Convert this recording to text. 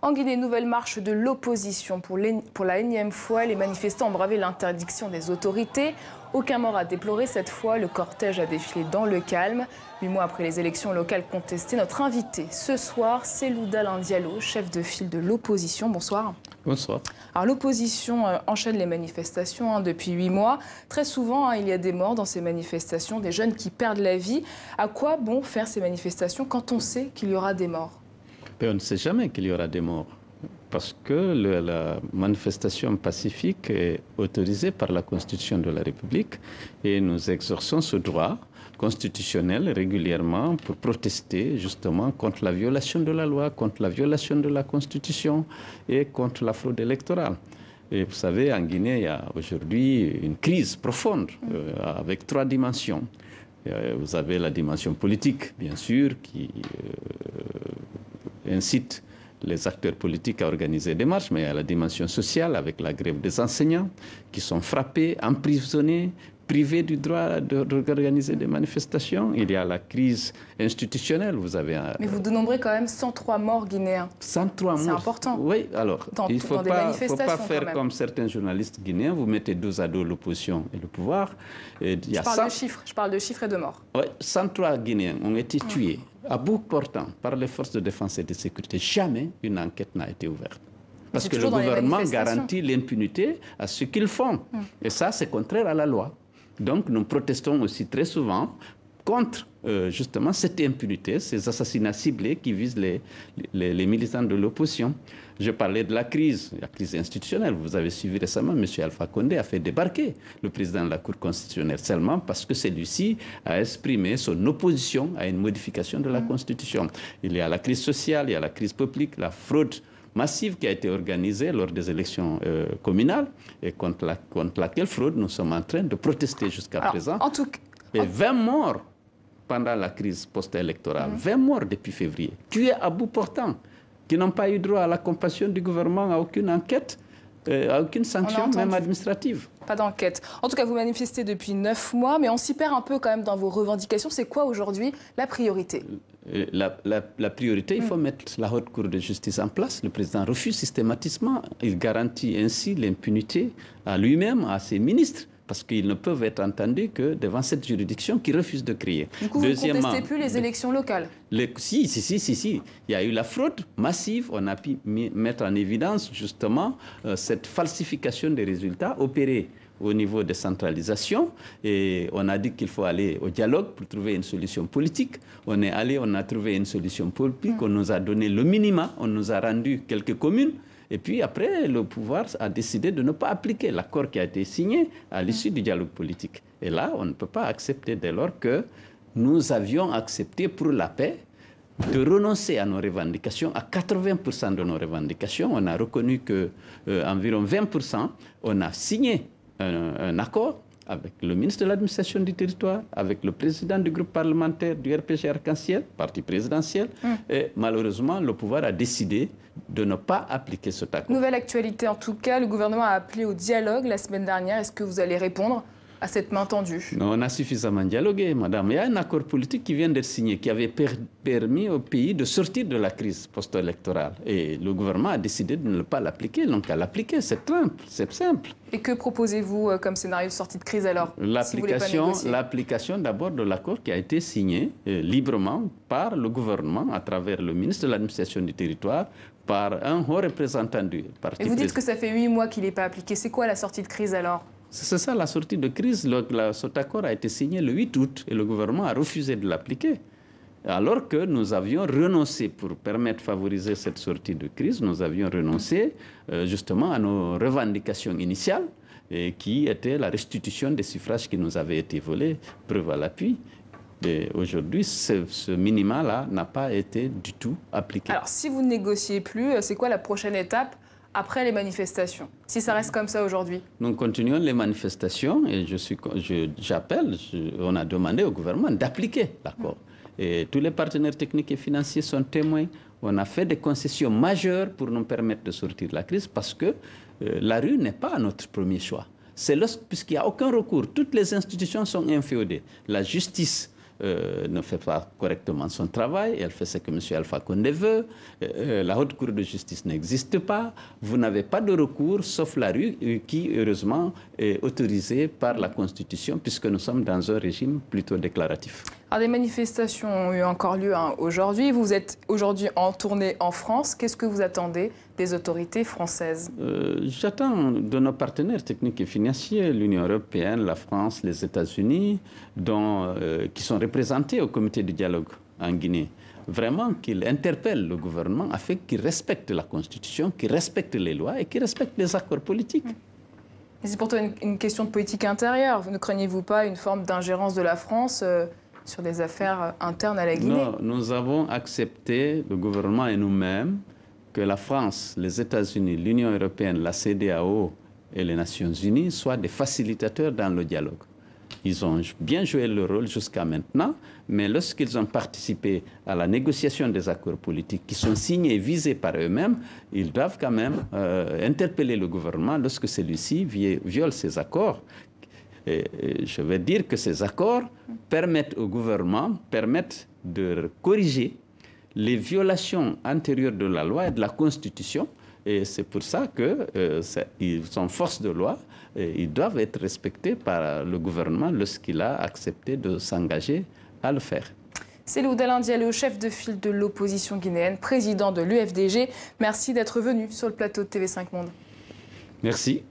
En Guinée, nouvelle marche de l'opposition. Pour, la énième fois, les manifestants ont bravé l'interdiction des autorités. Aucun mort à déplorer cette fois. Le cortège a défilé dans le calme. Huit mois après les élections locales contestées, notre invité ce soir, c'est Loudal Diallo, chef de file de l'opposition. Bonsoir. Bonsoir. Alors l'opposition euh, enchaîne les manifestations hein, depuis huit mois. Très souvent, hein, il y a des morts dans ces manifestations, des jeunes qui perdent la vie. À quoi bon faire ces manifestations quand on sait qu'il y aura des morts on ne sait jamais qu'il y aura des morts parce que la manifestation pacifique est autorisée par la Constitution de la République et nous exerçons ce droit constitutionnel régulièrement pour protester justement contre la violation de la loi, contre la violation de la Constitution et contre la fraude électorale. Et vous savez, en Guinée, il y a aujourd'hui une crise profonde euh, avec trois dimensions. Euh, vous avez la dimension politique, bien sûr, qui euh, incite les acteurs politiques à organiser des marches, mais il y a la dimension sociale avec la grève des enseignants qui sont frappés, emprisonnés, privés du droit d'organiser de, des manifestations. Il y a la crise institutionnelle, vous avez... Mais vous dénombrez quand même 103 morts guinéens. 103 morts. C'est important. Oui, alors, il ne faut, faut, pas faire comme certains journalistes guinéens, vous mettez dos à dos l'opposition et le pouvoir. il a je, parle de chiffres, je parle de chiffres et de morts. Oui, 103 Guinéens ont été tués à bout portant par les forces de défense et de sécurité. Jamais une enquête n'a été ouverte. Parce que le gouvernement garantit l'impunité à ce qu'ils font. Hum. Et ça, c'est contraire à la loi. Donc nous protestons aussi très souvent contre euh, justement cette impunité, ces assassinats ciblés qui visent les, les, militants de l'opposition. Je parlais de la crise, la crise institutionnelle. Vous avez suivi récemment, M. Alpha Condé a fait débarquer le président de la Cour constitutionnelle seulement parce que celui-ci a exprimé son opposition à une modification de la mmh. Constitution. Il y a la crise sociale, il y a la crise publique, la fraude massive qui a été organisée lors des élections euh, communales et contre, la, contre laquelle fraude nous sommes en train de protester jusqu'à présent. En tout... Et 20 morts pendant la crise post-électorale. 20 mhm. morts depuis février, tués à bout portant, qui n'ont pas eu droit à la compassion du gouvernement, à aucune enquête, euh, à aucune sanction, même administrative. Pas d'enquête. En tout cas, vous manifestez depuis 9 mois, mais on s'y perd un peu quand même dans vos revendications. C'est quoi aujourd'hui la priorité euh, la, priorité, il mm. faut mettre la haute cour de justice en place. Le président refuse systématiquement. Il garantit ainsi l'impunité à lui-même, à ses ministres parce qu'ils ne peuvent être entendus que devant cette juridiction qui refuse de crier. Du coup, vous ne contestez plus les élections locales si, si, si, si, si. Il y a eu la fraude massive. On a pu mettre en évidence justement euh, cette falsification des résultats opérée au niveau des centralisations et on a dit qu'il faut aller au dialogue pour trouver une solution politique. On est allé, on a trouvé une solution politique, hmm. on nous a donné le minima, on nous a rendu quelques communes, et puis après, le pouvoir a décidé de ne pas appliquer l'accord qui a été signé à l'issue du dialogue politique. Et là, on ne peut pas accepter dès lors que nous avions accepté pour la paix de renoncer à nos revendications, à 80% de nos revendications. On a reconnu que euh, environ 20%, on a signé un accord avec le ministre de l'administration du territoire, avec le président du groupe parlementaire du RPG Arc-en-Ciel, parti présidentiel. Hmm. Et malheureusement, le pouvoir a décidé de ne pas appliquer ce accord. Nouvelle actualité en tout cas, le gouvernement a appelé au dialogue la semaine dernière. Est-ce que vous allez répondre à cette main tendue On a suffisamment dialogué, madame. Il y a un accord politique qui vient d'être signé, qui avait permis au pays de sortir de la crise post-électorale. Et le gouvernement a décidé de ne pas l'appliquer, donc à l'appliquer, c'est simple, Et que proposez-vous euh, comme scénario de sortie de crise alors L'application l'application d'abord de l'accord qui a été signé euh, librement par le gouvernement à travers le ministre de l'administration du territoire, par un haut représentant du parti. Et vous dites que ça fait huit mois qu'il n'est pas appliqué. C'est quoi la sortie de crise alors c'est ça la sortie de crise. la, cet accord a été signé le 8 août et le gouvernement a refusé de l'appliquer. Alors que nous avions renoncé, pour permettre de favoriser cette sortie de crise, nous avions renoncé euh, justement à nos revendications initiales, et qui étaient la restitution des suffrages qui nous avaient été volés, preuve à l'appui. Et aujourd'hui, ce, ce minima-là n'a pas été du tout appliqué. Alors, si vous ne négociez plus, euh, c'est quoi la prochaine étape après les manifestations, si ça reste comme ça aujourd'hui Nous continuons les manifestations et je j'appelle, on a demandé au gouvernement d'appliquer l'accord. Mm. Et tous les partenaires techniques et financiers sont témoins. On a fait des concessions majeures pour nous permettre de sortir de la crise parce que euh, la rue n'est pas notre premier choix. C'est puisqu'il n'y a aucun recours. Toutes les institutions sont inféodées. La justice, euh, ne fait pas correctement son travail, elle fait ce que M. Alpha Condé veut, euh, euh, la haute cour de justice n'existe pas, vous n'avez pas de recours sauf la rue qui, heureusement, est autorisée par la Constitution puisque nous sommes dans un régime plutôt déclaratif. Alors, ah, des manifestations ont eu encore lieu hein, aujourd'hui. Vous êtes aujourd'hui en tournée en France. Qu'est-ce que vous attendez des autorités françaises euh, J'attends de nos partenaires techniques et financiers, l'Union européenne, la France, les États-Unis, dont euh, qui sont représentés au comité de dialogue en Guinée, vraiment qu'ils interpellent le gouvernement afin qu'il respecte la Constitution, qu'il respecte les lois et qu'il respecte les accords politiques. C'est pourtant une, question de politique intérieure. Ne craignez-vous pas une forme d'ingérence de la France euh, sur des affaires euh, internes à la Guinée. Non, nous avons accepté, le gouvernement et nous-mêmes, que la France, les États-Unis, l'Union européenne, la CDAO et les Nations unies soient des facilitateurs dans le dialogue. Ils ont bien joué leur rôle jusqu'à maintenant, mais lorsqu'ils ont participé à la négociation des accords politiques qui sont signés et visés par eux-mêmes, ils doivent quand même euh, interpeller le gouvernement lorsque celui-ci viole ces accords je veux dire que ces accords permettent au gouvernement, permettent de corriger les violations antérieures de la loi et de la Constitution. Et c'est pour ça qu'ils euh, ils sont force de loi et ils doivent être respectés par le gouvernement lorsqu'il a accepté de s'engager à le faire. C'est Loudalan le chef de file de l'opposition guinéenne, président de l'UFDG. Merci d'être venu sur le plateau de TV5 Monde. Merci.